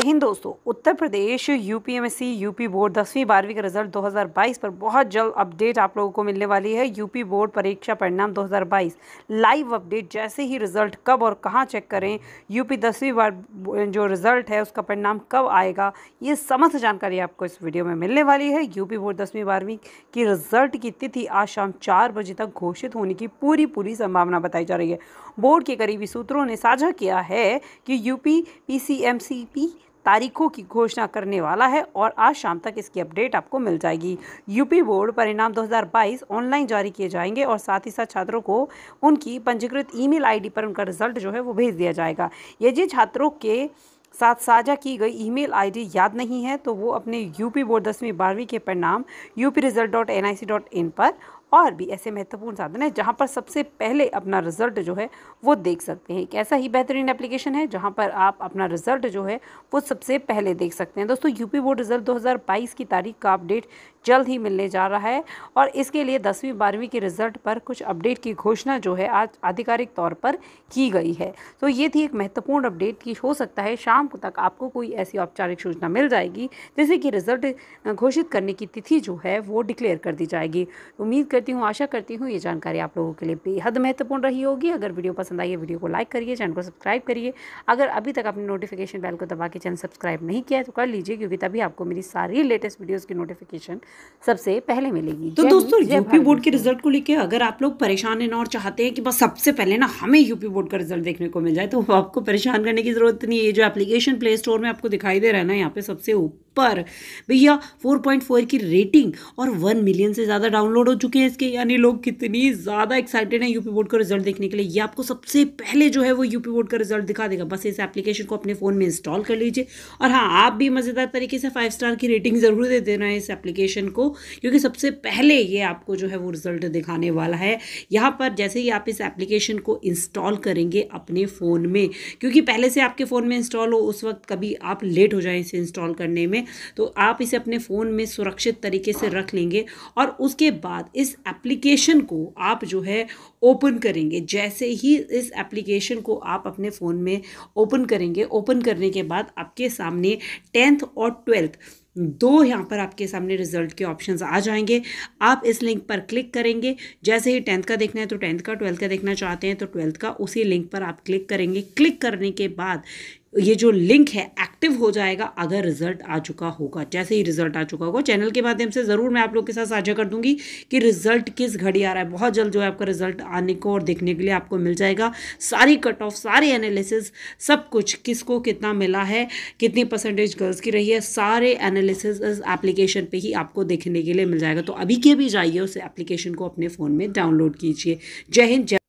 जय हिंद दोस्तों उत्तर प्रदेश यूपीएमएससी UP board दसवीं बारहवीं का रिजल्ट 2022 पर बहुत जल्द अपडेट आप लोगों को मिलने वाली है यूपी बोर्ड परीक्षा परिणाम 2022 लाइव अपडेट जैसे ही रिजल्ट कब और कहां चेक करें यूपी दसवीं बार जो रिजल्ट है उसका परिणाम कब आएगा ये समस्त जानकारी आपको इस वीडियो में मिलने वाली है यूपी बोर्ड दसवीं बारहवीं की रिजल्ट की तिथि आज शाम चार बजे तक घोषित होने की पूरी पूरी संभावना बताई जा रही है बोर्ड के करीबी सूत्रों ने साझा किया है कि यूपी पी तारीखों की घोषणा करने वाला है और आज शाम तक इसकी अपडेट आपको मिल जाएगी यूपी बोर्ड परिणाम 2022 ऑनलाइन जारी किए जाएंगे और साथ ही साथ छात्रों को उनकी पंजीकृत ईमेल आईडी पर उनका रिजल्ट जो है वो भेज दिया जाएगा यदि छात्रों के साथ साझा की गई ईमेल आईडी याद नहीं है तो वो अपने यूपी बोर्ड दसवीं बारहवीं के परिणाम UP result dot N I C dot in पर और भी ऐसे महत्वपूर्ण साधन हैं जहाँ पर सबसे पहले अपना रिजल्ट जो है वो देख सकते हैं एक ऐसा ही बेहतरीन एप्लीकेशन है जहाँ पर आप अपना रिजल्ट जो है वो सबसे पहले देख सकते हैं दोस्तों यूपी बोर्ड रिजल्ट 2022 की तारीख का अपडेट जल्द ही मिलने जा रहा है और इसके लिए दसवीं बारहवीं के रिजल्ट पर कुछ अपडेट की घोषणा जो है आज आधिकारिक तौर पर की गई है तो ये थी एक महत्वपूर्ण अपडेट की हो सकता है शाम तक आपको कोई ऐसी औपचारिक सूचना मिल जाएगी जैसे कि रिजल्ट घोषित करने की तिथि जो है वो डिक्लेयर कर दी जाएगी उम्मीद कर करती हूँ आशा करती हूँ ये जानकारी आप लोगों के लिए बेहद महत्वपूर्ण रही होगी अगर वीडियो पसंद आई है वीडियो को लाइक करिए चैनल को सब्सक्राइब करिए अगर अभी तक आपने नोटिफिकेशन बेल को दबा के चैनल सब्सक्राइब नहीं किया है तो कर लीजिए क्योंकि तभी आपको मेरी सारी लेटेस्ट वीडियोज़ की नोटिफिकेशन सबसे पहले मिलेगी तो दोस्तों यूपी बोर्ड के रिजल्ट को लेकर अगर आप लोग परेशान हैं और चाहते हैं कि बस सबसे पहले ना हमें यूपी बोर्ड का रिजल्ट देखने को मिल जाए तो आपको परेशान करने की जरूरत नहीं है जो एप्लीकेशन प्ले स्टोर में आपको दिखाई दे रहा है ना यहाँ पे सबसे ऊपर पर भैया 4.4 की रेटिंग और 1 मिलियन से ज़्यादा डाउनलोड हो चुके हैं इसके यानी लोग कितनी ज़्यादा एक्साइटेड हैं यूपी बोर्ड का रिजल्ट देखने के लिए ये आपको सबसे पहले जो है वो यूपी बोर्ड का रिजल्ट दिखा देगा बस इस एप्लीकेशन को अपने फ़ोन में इंस्टॉल कर लीजिए और हाँ आप भी मज़ेदार तरीके से फाइव स्टार की रेटिंग ज़रूर दे देना इस एप्लीकेशन को क्योंकि सबसे पहले ये आपको जो है वो रिजल्ट दिखाने वाला है यहाँ पर जैसे ही आप इस एप्लीकेशन को इंस्टॉल करेंगे अपने फ़ोन में क्योंकि पहले से आपके फ़ोन में इंस्टॉल हो उस वक्त कभी आप लेट हो जाए इसे इंस्टॉल करने में में तो आप इसे अपने फ़ोन में सुरक्षित तरीके से रख लेंगे और उसके बाद इस एप्लीकेशन को आप जो है ओपन करेंगे जैसे ही इस एप्लीकेशन को आप अपने फ़ोन में ओपन करेंगे ओपन करने के बाद आपके सामने टेंथ और ट्वेल्थ दो यहाँ पर आपके सामने रिजल्ट के ऑप्शंस आ जाएंगे आप इस लिंक पर क्लिक करेंगे जैसे ही टेंथ का देखना है तो टेंथ का ट्वेल्थ का देखना चाहते हैं तो ट्वेल्थ का उसी लिंक पर आप क्लिक करेंगे क्लिक करने के बाद ये जो लिंक है एक्टिव हो जाएगा अगर रिजल्ट आ चुका होगा जैसे ही रिजल्ट आ चुका होगा चैनल के माध्यम से ज़रूर मैं आप लोग के साथ साझा कर दूंगी कि रिजल्ट किस घड़ी आ रहा है बहुत जल्द जो है आपका रिजल्ट आने को और देखने के लिए आपको मिल जाएगा सारी कट ऑफ सारे एनालिसिस सब कुछ किसको कितना मिला है कितनी परसेंटेज गर्ल्स की रही है सारे एनालिसिस इस एप्लीकेशन पर ही आपको देखने के लिए मिल जाएगा तो अभी के भी जाइए उस एप्लीकेशन को अपने फ़ोन में डाउनलोड कीजिए जय हिंद जय